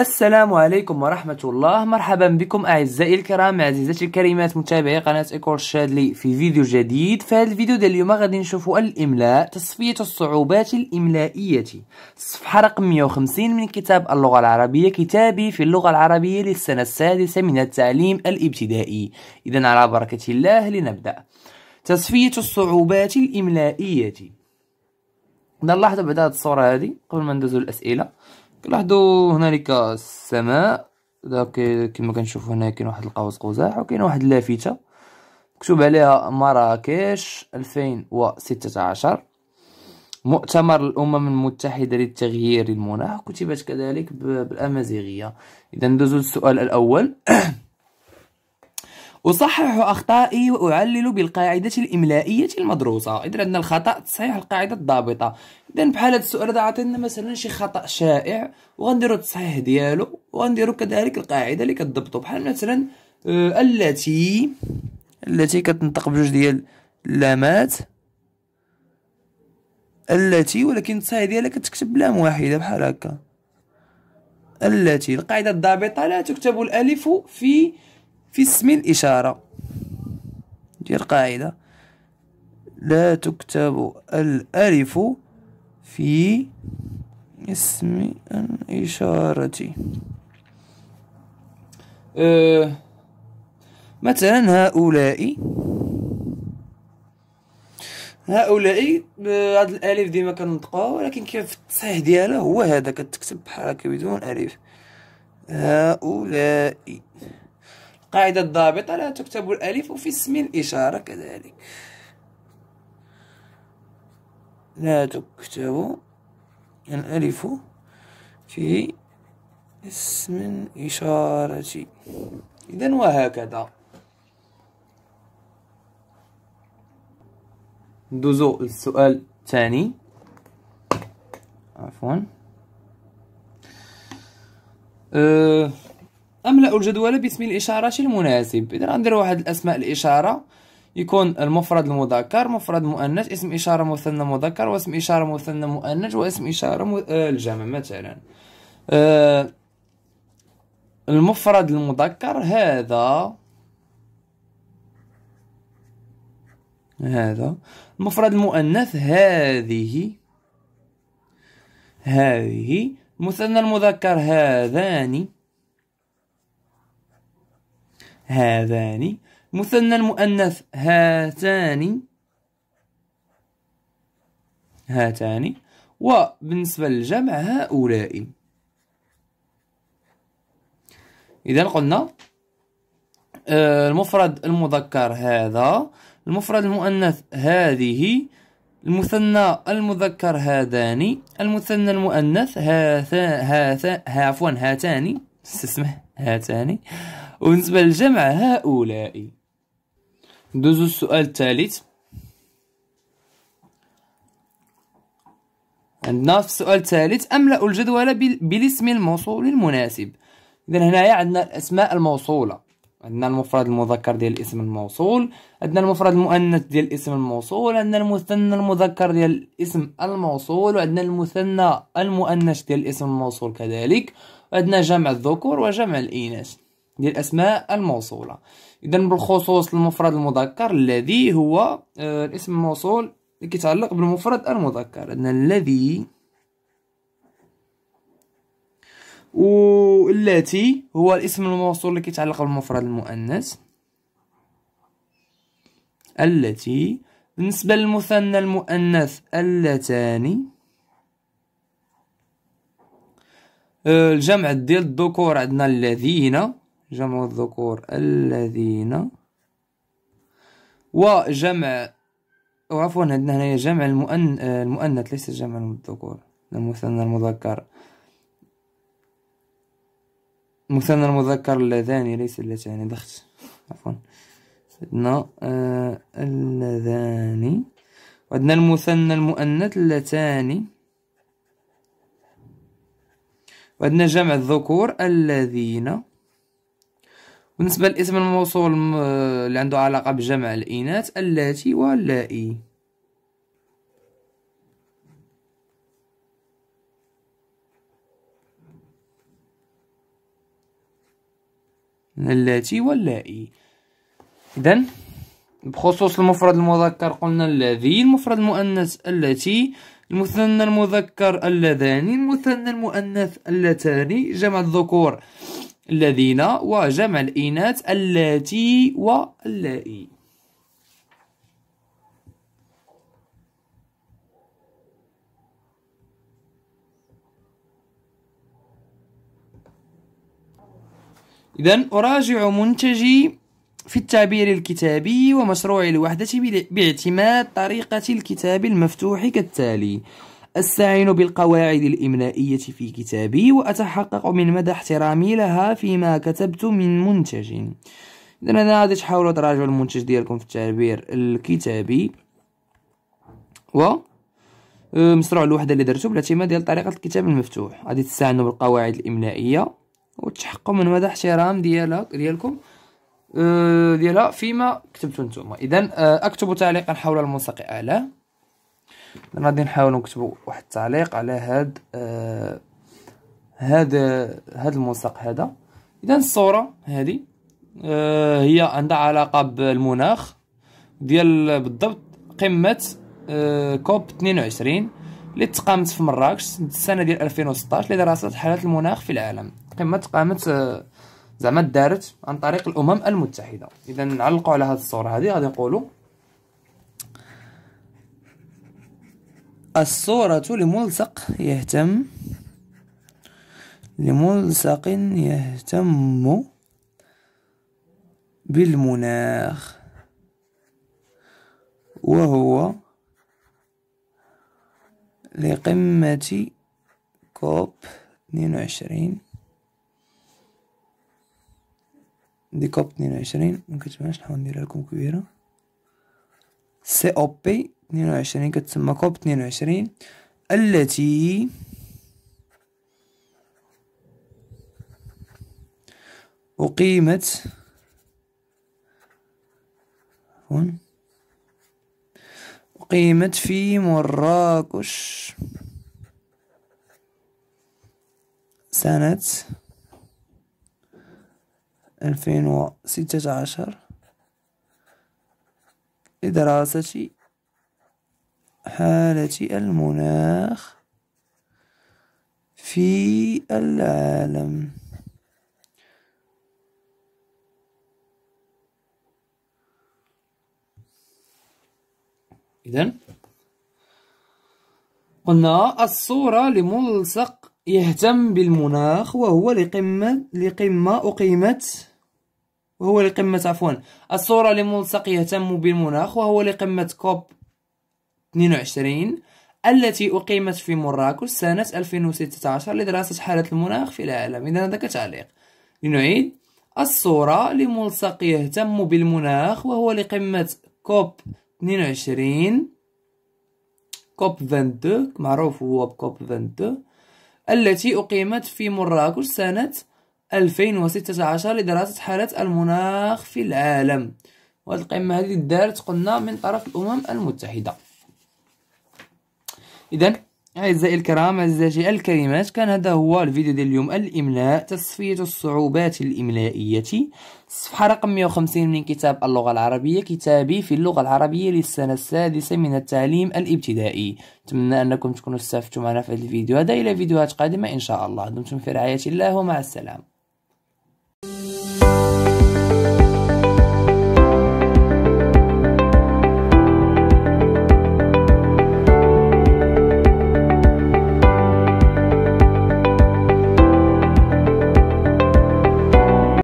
السلام عليكم ورحمة الله مرحبا بكم أعزائي الكرام عزيزتي الكريمات متابعي قناة إيكور شادلي في فيديو جديد في هذا الفيديو ديال اليوم غادي نشوفوا الإملاء تصفية الصعوبات الإملائية صفحة رقم 150 من كتاب اللغة العربية كتابي في اللغة العربية للسنة السادسة من التعليم الابتدائي إذا على بركة الله لنبدأ تصفية الصعوبات الإملائية نلاحظوا بعد هذه الصورة هذه قبل ما ندوزوا الأسئلة كنلاحظوا هنالك السماء كما كنشوفوا هنا كاين واحد القوس قزح وكاين واحد اللافته مكتوب عليها مراكش 2016 مؤتمر الامم المتحده للتغيير المناخ كتبت كذلك بالامازيغيه اذا ندوزوا للسؤال الاول أصحح أخطائي وأعلل بالقاعدة الإملائية المدروسة إذا عندنا الخطأ تصحيح القاعدة الضابطة إذا بحال هذا السؤال هذا عطينا مثلا شي خطأ شائع وغنديرو التصحيح ديالو وغنديرو كذلك القاعدة اللي كضبطو بحال مثلا آه التي التي كتنطق بجوج ديال اللامات التي ولكن التصحيح ديالها كتكتب لام واحدة بحال هكا التي القاعدة الضابطة لا تكتب الألف في في اسم الإشارة دي القاعدة لا تكتب الألف في اسم الإشارة أه مثلا هؤلاء هؤلاء هاد الالف ديما كنطقوها ولكن كيف التصحيح ديالها هو هذا كتكتب بحال هكا بدون الف هؤلاء قاعدة ضابطة لا تكتب الألف في اسم الإشارة كذلك لا تكتب الألف في اسم الإشارة إذا وهكذا ندوزو للسؤال الثاني عفوا أه املا الجدول باسم الاشاره المناسب اذا غندير واحد الاسماء الاشاره يكون المفرد المذكر مفرد مؤنث اسم اشاره مثنى مذكر واسم اشاره مثنى مؤنث واسم اشاره م... آه، الجمع مثلا أه المفرد المذكر هذا هذا المفرد المؤنث هذه هذه المثنى المذكر هذان هذان مثنى المؤنث هاتان هاتان وبالنسبة للجمع هؤلاء إذا قلنا آه، المفرد المذكر هذا المفرد المؤنث هذه المثنى المذكر هذان المثنى المؤنث هاتان هاتان عفوا هاتان اسمه هاتان وبالنسبة للجمع هؤلاء ندوزو السؤال الثالث عندنا في السؤال الثالث أملأ الجدول بالاسم الموصول المناسب إذا هنايا عندنا الأسماء الموصولة عندنا المفرد المذكر ديال الاسم الموصول عندنا المفرد المؤنث ديال الاسم الموصول عندنا المثنى المذكر ديال الاسم الموصول وعندنا المثنى المؤنث ديال الاسم الموصول كذلك عندنا جمع الذكور وجمع الإناث ديال الاسماء الموصوله اذا بالخصوص المفرد المذكر الذي هو آه، الاسم الموصول اللي كيتعلق بالمفرد المذكر ان الذي والتي هو الاسم الموصول اللي كيتعلق بالمفرد المؤنث التي بالنسبه للمثنى المؤنث اللتان آه، الجمع ديال الذكور عندنا الذين جمع الذكور الذين وجمع عفوا عندنا هنايا جمع المؤن... المؤنث ليس جمع الذكور المثنى المذكر المثنى المذكر اللذان ليس اللتان دخت عفوا عندنا آه، اللذان وعندنا المثنى المؤنث اللتان وعندنا جمع الذكور الذين بالنسبة للاسم الموصول اللي عنده علاقة بجمع الإناث اللاتي واللائي اللاتي واللائي إذا بخصوص المفرد المذكر قلنا الذي المفرد المؤنث التي المثنى المذكر اللذان المثنى المؤنث اللتان جمع الذكور الذين وجمع الإناث اللاتي واللائي إذا أراجع منتجي في التعبير الكتابي ومشروع الوحدة باعتماد طريقة الكتاب المفتوح كالتالي أستعين بالقواعد الإملائية في كتابي وأتحقق من مدى احترامي لها فيما كتبت من منتج إذا أنا غادي تحاولوا تراجعوا المنتج ديالكم في التعبير الكتابي و أه، مسرع الوحدة اللي درتو بالاعتماد ديال طريقة الكتاب المفتوح غادي تستعينوا بالقواعد الإملائية وتحققوا من مدى احترام ديالك ديالكم أه، ديالها فيما كتبتو نتوما اذا أه، اكتبوا تعليقا حول الملصق اعلاه غادي نحاول نكتبوا واحد التعليق على هاد آه، هاد هاد الملصق هذا اذا الصوره هذه آه، هي عندها علاقه بالمناخ ديال بالضبط قمه آه، كوب 22 اللي تقامت في مراكش السنه ديال 2016 لدراسه حاله المناخ في العالم قمه قامت زعما دارت عن طريق الامم المتحده اذا نعلقوا على هذه الصوره هذه غادي نقولوا الصورة لملصق يهتم لملصق يهتم بالمناخ وهو لقمة كوب 22 دي كوب 22 ممكن مكتبهاش نحاول ندير لكم كبيرة سي او بي اثنين وعشرين كتسمى كوب اثنين وعشرين التي أقيمت عفوا أقيمت في مراكش سنة ألفين وستة عشر لدراسة حالة المناخ في العالم إذا قلنا الصورة لملصق يهتم بالمناخ وهو لقمة لقمة أقيمت وهو لقمة عفوا الصورة لملصق يهتم بالمناخ وهو لقمة كوب 22 التي أقيمت في مراكش سنة 2016 لدراسة حالة المناخ في العالم إذا هذا كتعليق لنعيد الصورة لملصق يهتم بالمناخ وهو لقمة كوب 22 كوب 22 معروف هو بكوب 22 التي أقيمت في مراكش سنة 2016 لدراسة حالة المناخ في العالم والقمة القمة هذه دارت قلنا من طرف الأمم المتحدة اذا أعزائي الكرام أعزائي الكريمات كان هذا هو الفيديو ديال اليوم الإملاء تصفية الصعوبات الإملائية صفحة رقم 150 من كتاب اللغة العربية كتابي في اللغة العربية للسنة السادسة من التعليم الابتدائي أتمنى أنكم تكونوا استفدتم معنا في هذا الفيديو هذا إلى فيديوهات قادمة إن شاء الله دمتم في رعاية الله ومع السلامة